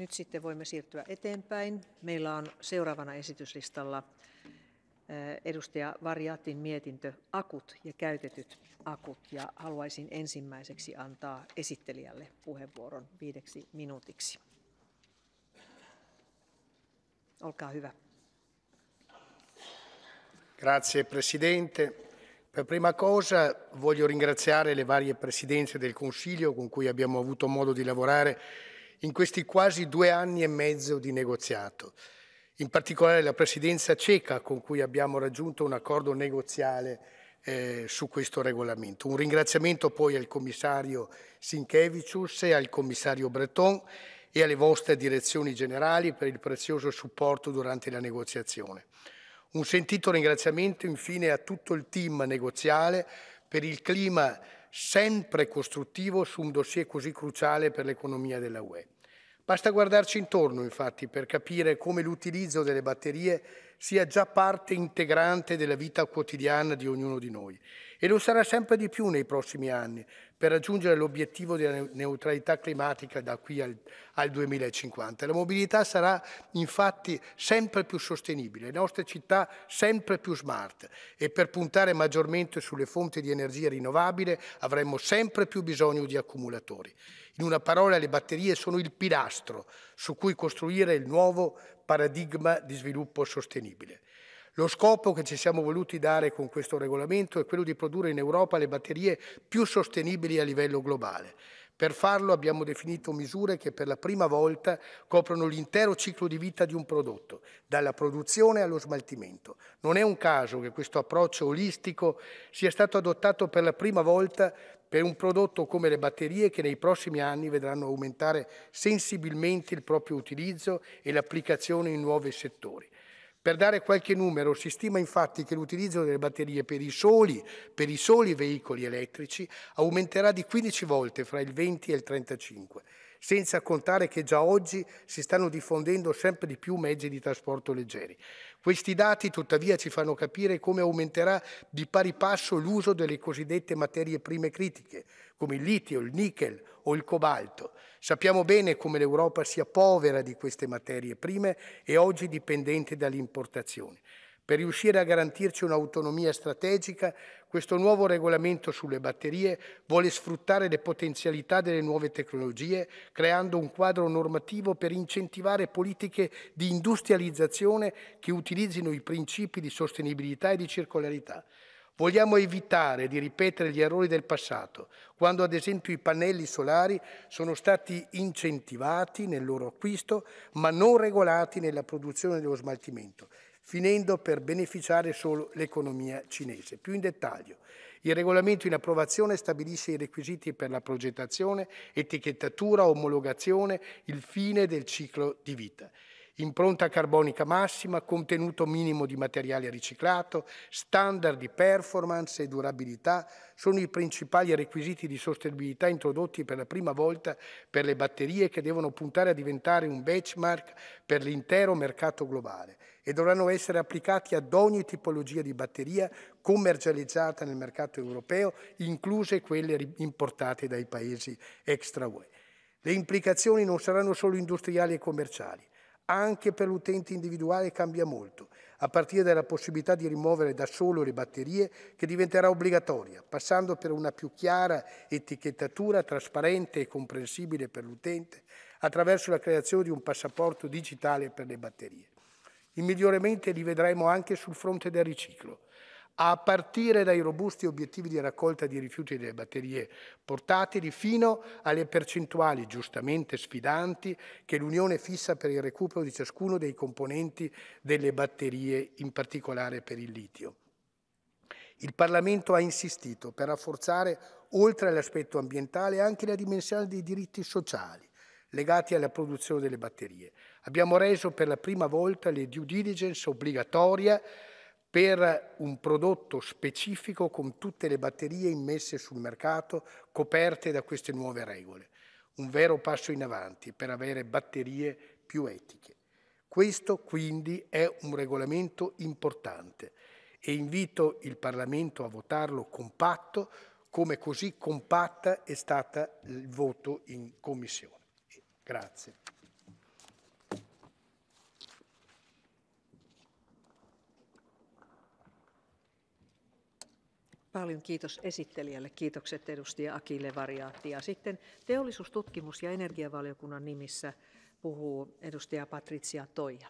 Nyt sitten voimme siirtyä eteenpäin. Meillä on seuraavana esityslistalla eh, edustaja Variatin mietintö Akut ja käytetyt akut. Ja haluaisin ensimmäiseksi antaa esittelijälle puheenvuoron viideksi minuutiksi. Olkaa hyvä. Grazie Presidente. Per prima cosa voglio ringraziare le varie presidenze del Consiglio con cui abbiamo avuto modo di lavorare in questi quasi due anni e mezzo di negoziato. In particolare la presidenza ceca con cui abbiamo raggiunto un accordo negoziale eh, su questo regolamento. Un ringraziamento poi al commissario Sinkevicius e al commissario Breton e alle vostre direzioni generali per il prezioso supporto durante la negoziazione. Un sentito ringraziamento infine a tutto il team negoziale per il clima sempre costruttivo su un dossier così cruciale per l'economia della UE. Basta guardarci intorno, infatti, per capire come l'utilizzo delle batterie sia già parte integrante della vita quotidiana di ognuno di noi e lo sarà sempre di più nei prossimi anni per raggiungere l'obiettivo della neutralità climatica da qui al, al 2050. La mobilità sarà infatti sempre più sostenibile, le nostre città sempre più smart e per puntare maggiormente sulle fonti di energia rinnovabile avremo sempre più bisogno di accumulatori. In una parola le batterie sono il pilastro su cui costruire il nuovo paradigma di sviluppo sostenibile. Lo scopo che ci siamo voluti dare con questo regolamento è quello di produrre in Europa le batterie più sostenibili a livello globale, per farlo abbiamo definito misure che per la prima volta coprono l'intero ciclo di vita di un prodotto, dalla produzione allo smaltimento. Non è un caso che questo approccio olistico sia stato adottato per la prima volta per un prodotto come le batterie che nei prossimi anni vedranno aumentare sensibilmente il proprio utilizzo e l'applicazione in nuovi settori. Per dare qualche numero, si stima infatti che l'utilizzo delle batterie per i, soli, per i soli veicoli elettrici aumenterà di 15 volte fra il 20 e il 35, senza contare che già oggi si stanno diffondendo sempre di più mezzi di trasporto leggeri. Questi dati tuttavia ci fanno capire come aumenterà di pari passo l'uso delle cosiddette materie prime critiche, come il litio, il nickel, o il cobalto. Sappiamo bene come l'Europa sia povera di queste materie prime e oggi dipendente dall'importazione. Per riuscire a garantirci un'autonomia strategica, questo nuovo regolamento sulle batterie vuole sfruttare le potenzialità delle nuove tecnologie, creando un quadro normativo per incentivare politiche di industrializzazione che utilizzino i principi di sostenibilità e di circolarità. Vogliamo evitare di ripetere gli errori del passato, quando ad esempio i pannelli solari sono stati incentivati nel loro acquisto, ma non regolati nella produzione e nello smaltimento, finendo per beneficiare solo l'economia cinese. Più in dettaglio, il regolamento in approvazione stabilisce i requisiti per la progettazione, etichettatura, omologazione, il fine del ciclo di vita impronta carbonica massima, contenuto minimo di materiale riciclato, standard di performance e durabilità sono i principali requisiti di sostenibilità introdotti per la prima volta per le batterie che devono puntare a diventare un benchmark per l'intero mercato globale e dovranno essere applicati ad ogni tipologia di batteria commercializzata nel mercato europeo, incluse quelle importate dai paesi extra UE. Le implicazioni non saranno solo industriali e commerciali, anche per l'utente individuale cambia molto, a partire dalla possibilità di rimuovere da solo le batterie che diventerà obbligatoria, passando per una più chiara etichettatura trasparente e comprensibile per l'utente attraverso la creazione di un passaporto digitale per le batterie. I miglioramenti li vedremo anche sul fronte del riciclo a partire dai robusti obiettivi di raccolta di rifiuti delle batterie portatili fino alle percentuali giustamente sfidanti che l'Unione fissa per il recupero di ciascuno dei componenti delle batterie, in particolare per il litio. Il Parlamento ha insistito per rafforzare, oltre all'aspetto ambientale, anche la dimensione dei diritti sociali legati alla produzione delle batterie. Abbiamo reso per la prima volta le due diligence obbligatorie per un prodotto specifico con tutte le batterie immesse sul mercato coperte da queste nuove regole. Un vero passo in avanti per avere batterie più etiche. Questo quindi è un regolamento importante e invito il Parlamento a votarlo compatto come così compatta è stata il voto in Commissione. Grazie. Paljon kiitos esittelijälle. Kiitokset edustaja Akille Variaatti. Ja sitten teollisuustutkimus- ja energiavaliokunnan nimissä puhuu edustaja Patricia Toija.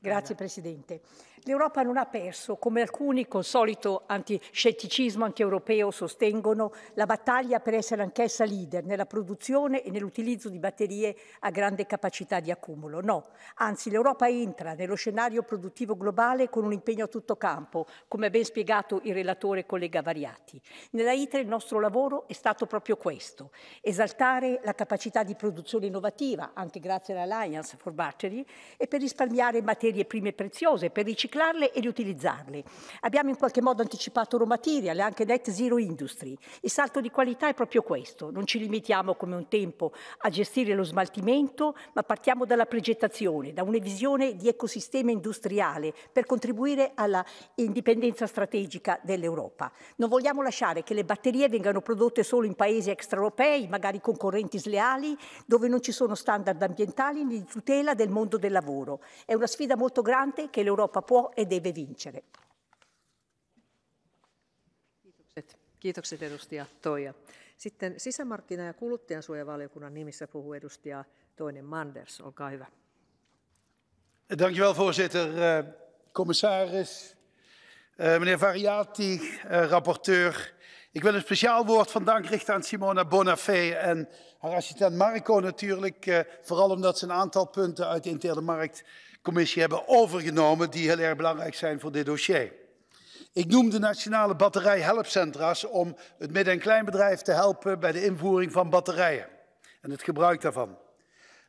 Grazie Presidente. L'Europa non ha perso, come alcuni con solito antiscetticismo antieuropeo sostengono, la battaglia per essere anch'essa leader nella produzione e nell'utilizzo di batterie a grande capacità di accumulo. No, anzi l'Europa entra nello scenario produttivo globale con un impegno a tutto campo, come ha ben spiegato il relatore collega Variati. Nella ITRE il nostro lavoro è stato proprio questo, esaltare la capacità di produzione innovativa, anche grazie all'Alliance for Battery, e per risparmiare materie prime preziose per riciclarle e riutilizzarle. Abbiamo in qualche modo anticipato raw material e anche net zero industry. Il salto di qualità è proprio questo. Non ci limitiamo come un tempo a gestire lo smaltimento, ma partiamo dalla progettazione, da una visione di ecosistema industriale per contribuire alla indipendenza strategica dell'Europa. Non vogliamo lasciare che le batterie vengano prodotte solo in paesi extraeuropei, magari concorrenti sleali, dove non ci sono standard ambientali né di tutela del mondo del lavoro. È una sfida molto grande che l'Europa può e deve vincere. Kiitokset. Kiitokset edustaja Toija. Sitten sisämarkkina- ja kuluttajansuojavaliokunnan nimissä puhuu edustaja Toinen Manders. Olkaa hyvä. Dankjewel voorzitter, eh, commissaris, eh, meneer Variati, eh, rapporteur. Ik wil een speciaal woord van dank richten aan Simona Bonafé en haar assistent Marco natuurlijk. Vooral omdat ze een aantal punten uit de interne markt commissie hebben overgenomen die heel erg belangrijk zijn voor dit dossier. Ik noem de Nationale Batterij Helpcentra's om het midden- en kleinbedrijf te helpen bij de invoering van batterijen en het gebruik daarvan.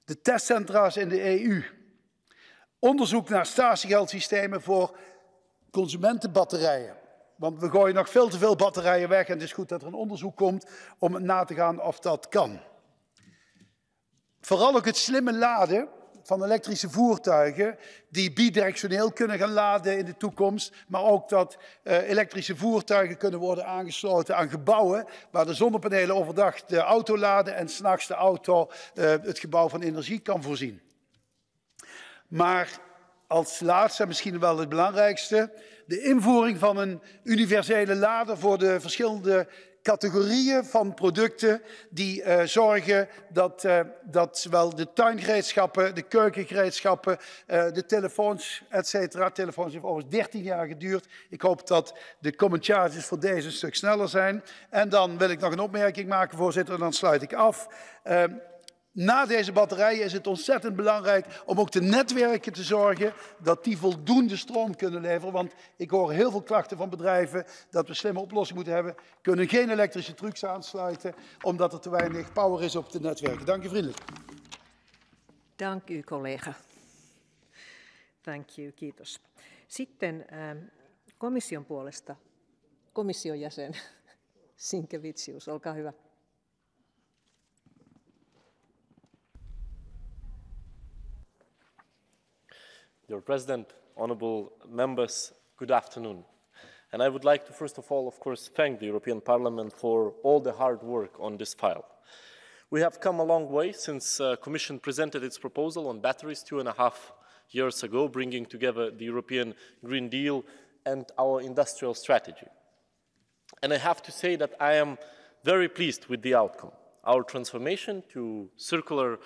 De testcentra's in de EU. Onderzoek naar statiegeldsystemen voor consumentenbatterijen. Want we gooien nog veel te veel batterijen weg en het is goed dat er een onderzoek komt om na te gaan of dat kan. Vooral ook het slimme laden van elektrische voertuigen die bidirectioneel kunnen gaan laden in de toekomst, maar ook dat eh, elektrische voertuigen kunnen worden aangesloten aan gebouwen waar de zonnepanelen overdag de auto laden en s'nachts de auto eh, het gebouw van energie kan voorzien. Maar als laatste misschien wel het belangrijkste, de invoering van een universele lader voor de verschillende categorieën van producten die eh, zorgen dat, eh, dat zowel de tuingereedschappen, de keukengereedschappen, eh, de telefoons, etc. Telefoons heeft overigens 13 jaar geduurd. Ik hoop dat de common charges voor deze een stuk sneller zijn. En dan wil ik nog een opmerking maken, voorzitter, en dan sluit ik af. Ehm, na deze batterijen is het ontzettend belangrijk om ook de netwerken te zorgen dat die voldoende stroom kunnen leveren. Want ik hoor heel veel klachten van bedrijven dat we slimme oplossingen moeten hebben. Kunnen geen elektrische trucks aansluiten omdat er te weinig power is op de netwerken. Dank u vriendelijk. Dank u collega. Thank you, kiitos. Sitten ehm, komission puolesta komission jäsen Sinkevicius, olkaa hyvä. your president, honorable members, good afternoon. And I would like to first of all, of course, thank the European Parliament for all the hard work on this file. We have come a long way since the uh, Commission presented its proposal on batteries two and a half years ago, bringing together the European Green Deal and our industrial strategy. And I have to say that I am very pleased with the outcome. Our transformation to circular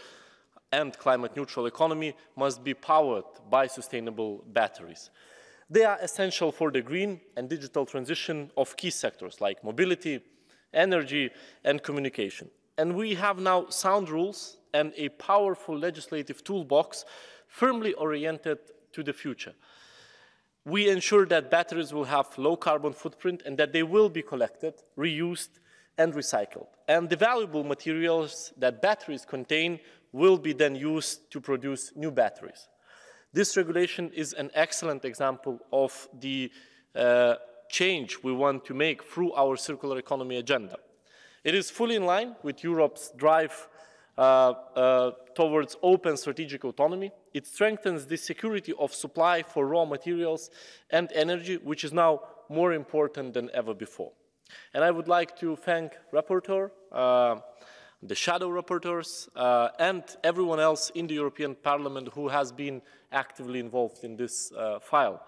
and climate neutral economy must be powered by sustainable batteries. They are essential for the green and digital transition of key sectors like mobility, energy and communication. And we have now sound rules and a powerful legislative toolbox firmly oriented to the future. We ensure that batteries will have low carbon footprint and that they will be collected, reused and recycled. And the valuable materials that batteries contain will be then used to produce new batteries. This regulation is an excellent example of the uh, change we want to make through our circular economy agenda. It is fully in line with Europe's drive uh, uh, towards open strategic autonomy. It strengthens the security of supply for raw materials and energy, which is now more important than ever before. And I would like to thank Rapporteur, uh, the shadow rapporteurs, uh, and everyone else in the European Parliament who has been actively involved in this uh, file.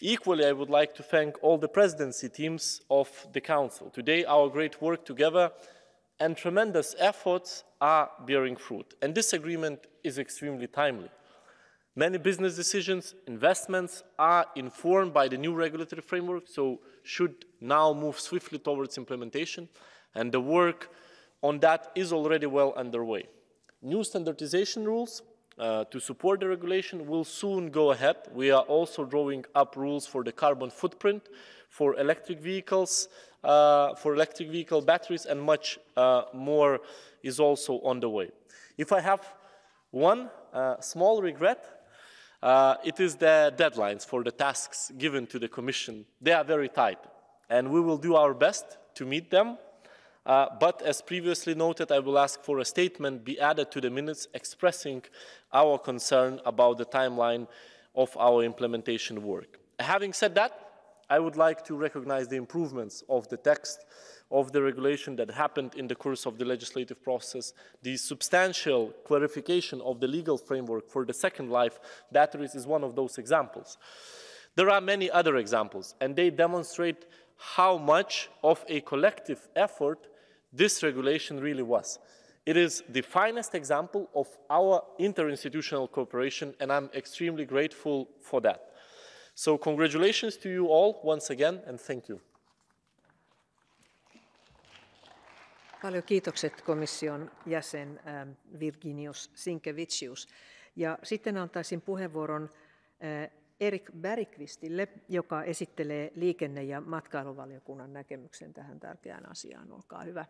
Equally, I would like to thank all the presidency teams of the Council. Today, our great work together and tremendous efforts are bearing fruit. And this agreement is extremely timely. Many business decisions, investments are informed by the new regulatory framework, so should now move swiftly towards implementation, and the work on that is already well underway. New standardization rules uh, to support the regulation will soon go ahead. We are also drawing up rules for the carbon footprint for electric vehicles, uh, for electric vehicle batteries, and much uh, more is also on the way. If I have one uh, small regret, uh, it is the deadlines for the tasks given to the Commission. They are very tight, and we will do our best to meet them. Uh, but as previously noted, I will ask for a statement be added to the minutes expressing our concern about the timeline of our implementation work. Having said that, I would like to recognize the improvements of the text of the regulation that happened in the course of the legislative process, the substantial clarification of the legal framework for the second life batteries is one of those examples. There are many other examples, and they demonstrate how much of a collective effort this regulation really was. It is the finest example of our interinstitutional cooperation, and I'm extremely grateful for that. So congratulations to you all once again and thank you. Paljon kiitokset komission jäsen ähm, Virginius Sinkevicius. Ja sitten antaisin puheenvuoron äh, Erik Bergqvistille, joka esittelee liikenne- ja matkailuvaliokunnan näkemyksen tähän tärkeään asiaan. Olkaa hyvä.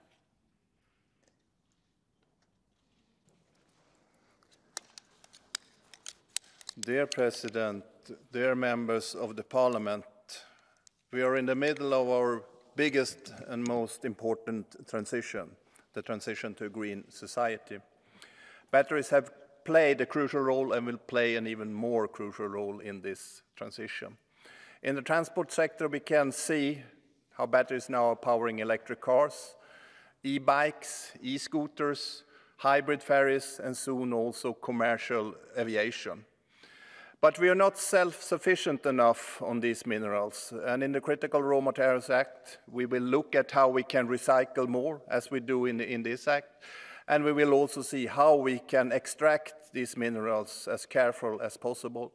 Dear President, dear members of the parliament, we are in the middle of our biggest and most important transition, the transition to a green society. Batteries have played a crucial role and will play an even more crucial role in this transition. In the transport sector, we can see how batteries now are powering electric cars, e-bikes, e-scooters, hybrid ferries, and soon also commercial aviation. But we are not self-sufficient enough on these minerals. And in the Critical Raw Materials Act, we will look at how we can recycle more, as we do in, the, in this act. And we will also see how we can extract these minerals as careful as possible.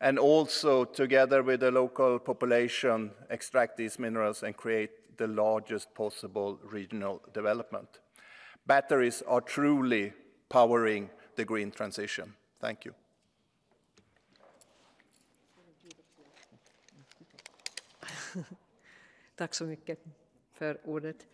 And also, together with the local population, extract these minerals and create the largest possible regional development. Batteries are truly powering the green transition. Thank you. Tack så mycket för ordet.